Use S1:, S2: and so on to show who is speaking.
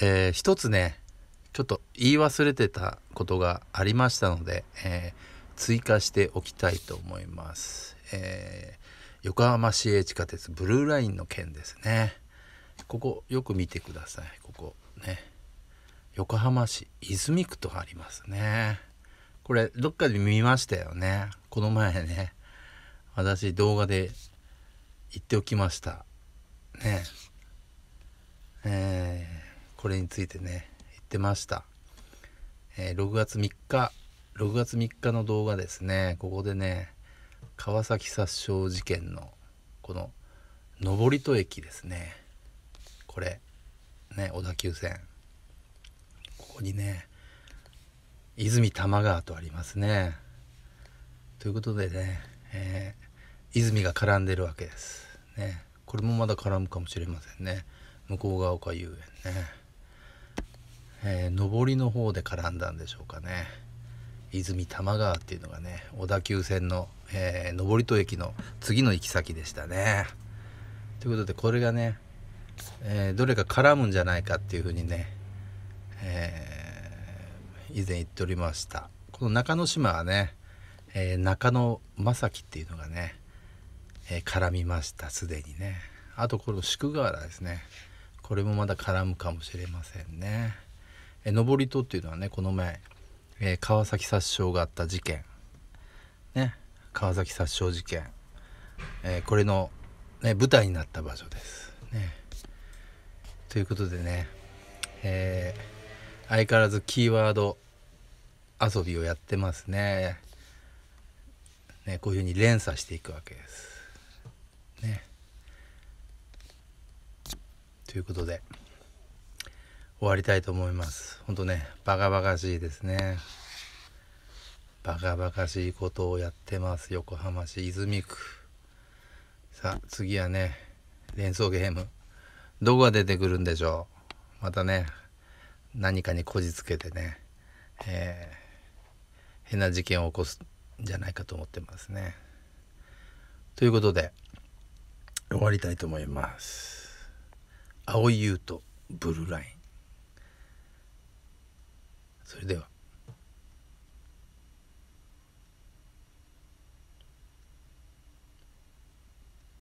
S1: えー、一つね、ちょっと言い忘れてたことがありましたので、えー、追加しておきたいと思います。えー、横浜市営地下鉄ブルーラインの件ですね。ここよく見てください。ここね。横浜市泉区とありますね。これどっかで見ましたよね。この前ね。私動画で言っておきました。ね。これについてね言ってました、えー、6月3日6月3日の動画ですねここでね川崎殺傷事件のこの登戸駅ですねこれね小田急線ここにね
S2: 泉多摩川とあります
S1: ねということでね、えー、泉が絡んでるわけですねこれもまだ絡むかもしれませんね向こう側か遊園ねえー、上りの方で絡んだんでしょうかね泉多摩川っていうのがね小田急線の、えー、上戸駅の次の行き先でしたね。ということでこれがね、えー、どれか絡むんじゃないかっていうふうにね、えー、以前言っておりましたこの中之島はね、え中野正樹っていうのがね、え絡みましたすでにねあとこの宿河原ですねこれもまだ絡むかもしれませんね。え上り戸っていうのはねこの前、えー、川崎殺傷があった事件ね川崎殺傷事件、えー、これの、ね、舞台になった場所です。ね、ということでね、えー、相変わらずキーワード遊びをやってますね。ねこういうふうに連鎖していくわけです。ね。ということで。終わりたいと思います。ほんとね、バカバカしいですね。バカバカしいことをやってます。横浜市泉区。さあ、次はね、連想ゲーム。どこが出てくるんでしょうまたね、何かにこじつけてね、えー、変な事件を起こすんじゃないかと思ってますね。ということで、終わりたいと思います。青い優とブルーライン。それでは。